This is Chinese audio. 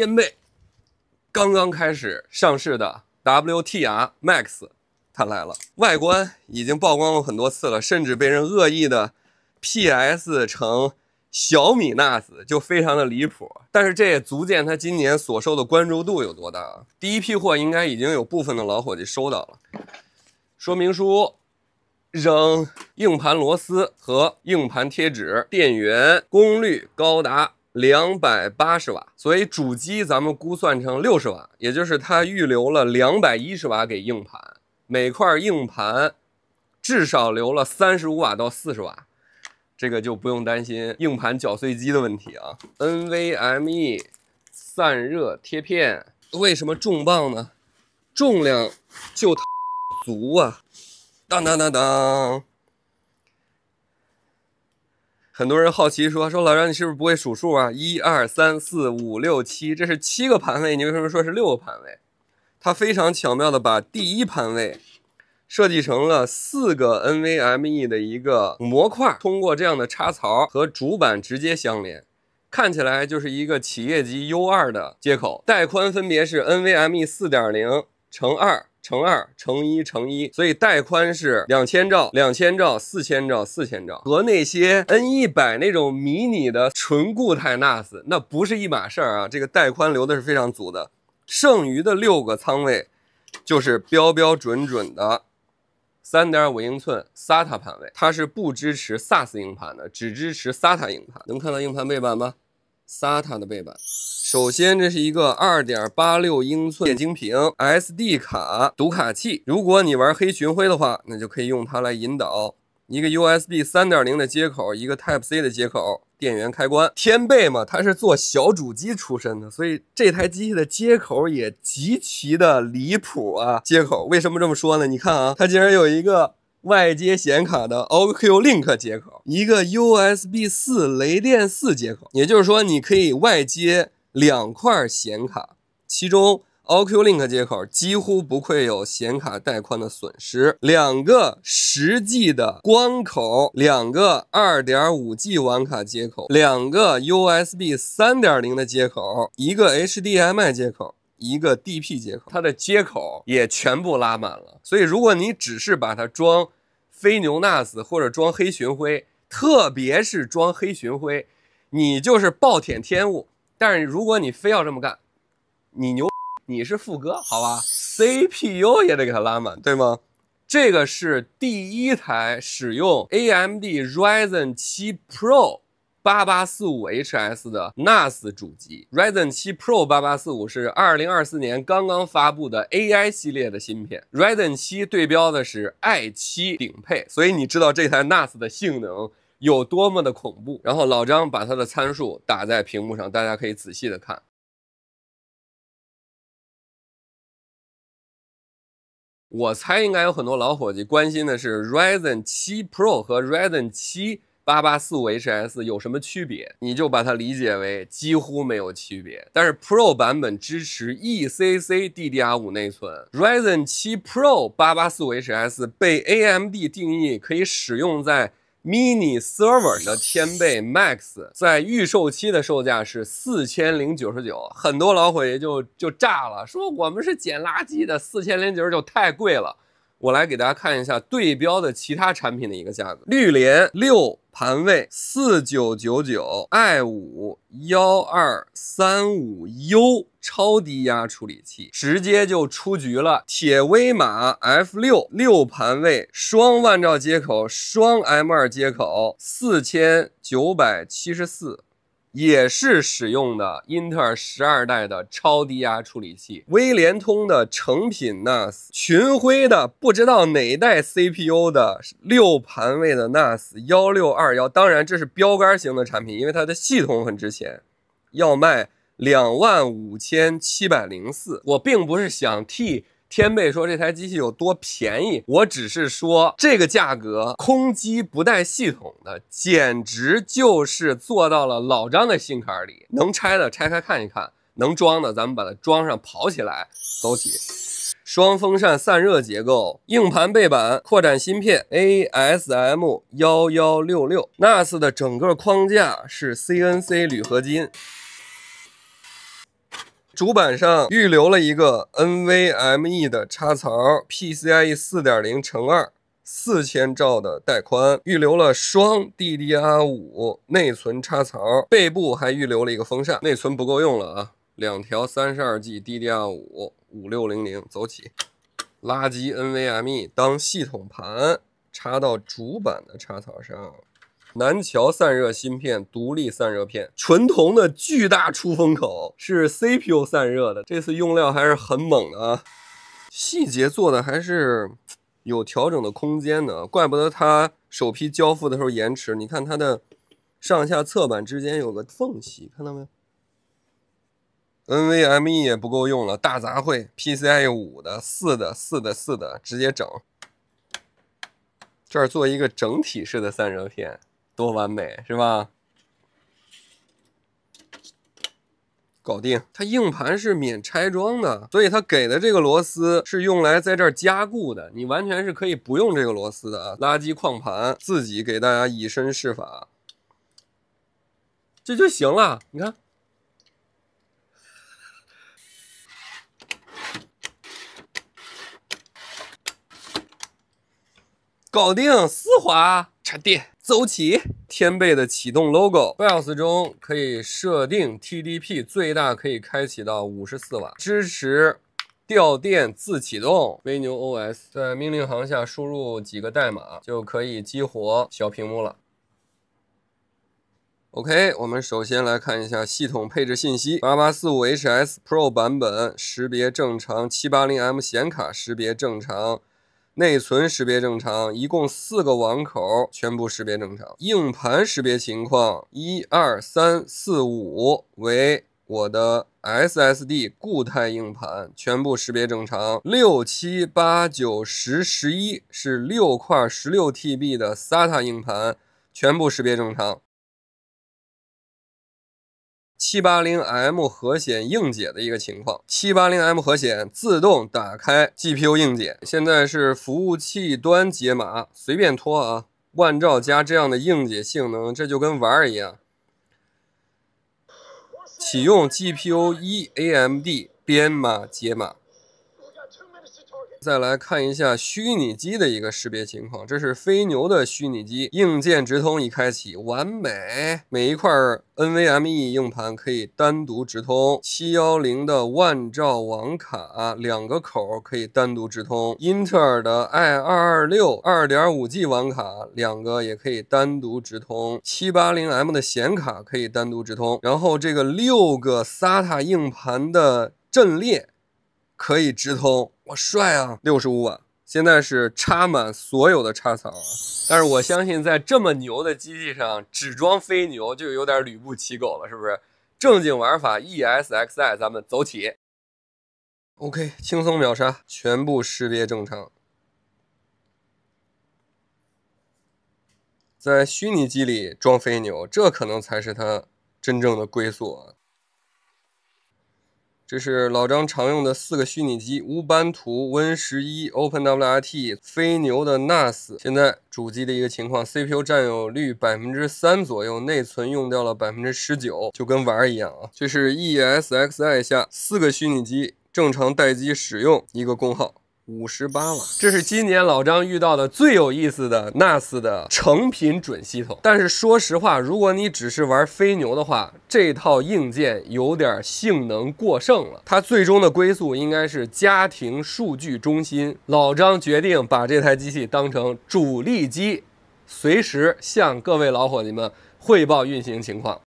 天背，刚刚开始上市的 W T R Max，它来了。外观已经曝光过很多次了，甚至被人恶意的 P S 成小米 n a s 就非常的离谱。但是这也足见它今年所受的关注度有多大。第一批货应该已经有部分的老伙计收到了。说明书、扔硬盘螺丝和硬盘贴纸、电源、功率高达。两百八十瓦，所以主机咱们估算成六十瓦，也就是它预留了两百一十瓦给硬盘，每块硬盘至少留了三十五瓦到四十瓦，这个就不用担心硬盘绞碎机的问题啊。NVME 散热贴片为什么重磅呢？重量就足啊！当当当当。很多人好奇说说老张，你是不是不会数数啊？一、二、三、四、五、六、七，这是七个盘位，你为什么说是六个盘位？它非常巧妙的把第一盘位设计成了四个 NVMe 的一个模块，通过这样的插槽和主板直接相连，看起来就是一个企业级 U2 的接口，带宽分别是 NVMe 4.0乘二。乘二乘一乘一，所以带宽是两千兆、两千兆、四千兆、四千兆，和那些 N 一百那种迷你的纯固态 NAS 那不是一码事儿啊！这个带宽留的是非常足的，剩余的六个仓位就是标标准准的三点五英寸 SATA 盘位，它是不支持 SAS 硬盘的，只支持 SATA 硬盘。能看到硬盘背板吗？SATA 的背板，首先这是一个二点八六英寸液晶屏，SD 卡读卡器。如果你玩黑群灰的话，那就可以用它来引导。一个 USB 三点零的接口，一个 Type C 的接口，电源开关。天贝嘛，它是做小主机出身的，所以这台机器的接口也极其的离谱啊！接口为什么这么说呢？你看啊，它竟然有一个。外接显卡的 OQ Link 接口，一个 USB 四雷电四接口，也就是说你可以外接两块显卡，其中 OQ Link 接口几乎不会有显卡带宽的损失，两个十 G 的光口，两个二点五 G 网卡接口，两个 USB 三点零的接口，一个 HDMI 接口。一个 DP 接口，它的接口也全部拉满了。所以，如果你只是把它装非牛纳斯或者装黑巡灰，特别是装黑巡灰，你就是暴殄天物。但是，如果你非要这么干，你牛，你是副歌，好吧？CPU 也得给它拉满，对吗？这个是第一台使用 AMD Ryzen 7 Pro。八八四五 HS 的 Nas 主机，Ryzen 七 Pro 八八四五是二零二四年刚刚发布的 AI 系列的芯片，Ryzen 七对标的是 i 七顶配，所以你知道这台 Nas 的性能有多么的恐怖。然后老张把它的参数打在屏幕上，大家可以仔细的看。我猜应该有很多老伙计关心的是 Ryzen 7 Pro 和 Ryzen 7。8845HS 有什么区别？你就把它理解为几乎没有区别。但是 Pro 版本支持 ECC DDR5 内存，Ryzen 7 Pro 8845HS 被 AMD 定义可以使用在 Mini Server 的天贝 Max，在预售期的售价是四千零九十九。很多老伙计就就炸了，说我们是捡垃圾的，四千零九十九太贵了。我来给大家看一下对标的其他产品的一个价格，绿联六。盘位四九九九 i 五幺二三五 u 超低压处理器直接就出局了。铁威马 F 六六盘位双万兆接口双 M 二接口四千九百七十四。也是使用的英特尔十二代的超低压处理器，威联通的成品 NAS，群晖的不知道哪一代 CPU 的六盘位的 NAS 幺六二幺，当然这是标杆型的产品，因为它的系统很值钱，要卖两万五千七百零四。我并不是想替。天贝说这台机器有多便宜，我只是说这个价格空机不带系统的，简直就是做到了老张的心坎里。能拆的拆开看一看，能装的咱们把它装上跑起来走起。双风扇散热结构，硬盘背板扩展芯片 ASM 幺幺六六，NAS 的整个框架是 CNC 铝合金。主板上预留了一个 NVME 的插槽，PCIe 4 0乘2四千兆的带宽，预留了双 DDR5 内存插槽，背部还预留了一个风扇。内存不够用了啊，两条三十二 G DDR5 五六零零走起，垃圾 NVME 当系统盘，插到主板的插槽上。南桥散热芯片、独立散热片、纯铜的巨大出风口是 CPU 散热的，这次用料还是很猛的啊！细节做的还是有调整的空间的，怪不得它首批交付的时候延迟。你看它的上下侧板之间有个缝隙，看到没有？NVMe 也不够用了，大杂烩，PCI 五的、四的、四的、四的，直接整。这儿做一个整体式的散热片。多完美，是吧？搞定，它硬盘是免拆装的，所以它给的这个螺丝是用来在这儿加固的，你完全是可以不用这个螺丝的啊！垃圾矿盘，自己给大家以身试法，这就行了，你看，搞定，丝滑，插电。走起！天贝的启动 logo，BIOS 中可以设定 TDP，最大可以开启到五十四瓦，支持掉电自启动。微牛 OS 在命令行下输入几个代码就可以激活小屏幕了。OK，我们首先来看一下系统配置信息，八八四五 HS Pro 版本识别正常，七八零 M 显卡识别正常。内存识别正常，一共四个网口全部识别正常。硬盘识别情况：一二三四五为我的 SSD 固态硬盘，全部识别正常。六七八九十十一是六块十六 TB 的 SATA 硬盘，全部识别正常。七八零 M 核显硬解的一个情况，七八零 M 核显自动打开 GPU 硬解，现在是服务器端解码，随便拖啊，万兆加这样的硬解性能，这就跟玩儿一样。启用 GPU 一 AMD 编码解码。再来看一下虚拟机的一个识别情况，这是飞牛的虚拟机硬件直通已开启，完美。每一块 NVMe 硬盘可以单独直通，七幺零的万兆网卡两个口可以单独直通，英特尔的 i 二二六二点五 G 网卡两个也可以单独直通，七八零 M 的显卡可以单独直通，然后这个六个 SATA 硬盘的阵列。可以直通，我帅啊！六十五瓦，现在是插满所有的插槽啊！但是我相信，在这么牛的机器上只装飞牛，就有点吕布骑狗了，是不是？正经玩法，ESXI，咱们走起。OK，轻松秒杀，全部识别正常。在虚拟机里装飞牛，这可能才是它真正的归宿啊！这是老张常用的四个虚拟机乌班图、Win 十一、OpenWRT、飞牛的 NAS。现在主机的一个情况：CPU 占有率百分之三左右，内存用掉了百分之十九，就跟玩儿一样啊。这是 ESXi 下四个虚拟机正常待机使用一个功耗。五十八瓦，这是今年老张遇到的最有意思的 NAS 的成品准系统。但是说实话，如果你只是玩飞牛的话，这套硬件有点性能过剩了。它最终的归宿应该是家庭数据中心。老张决定把这台机器当成主力机，随时向各位老伙计们汇报运行情况。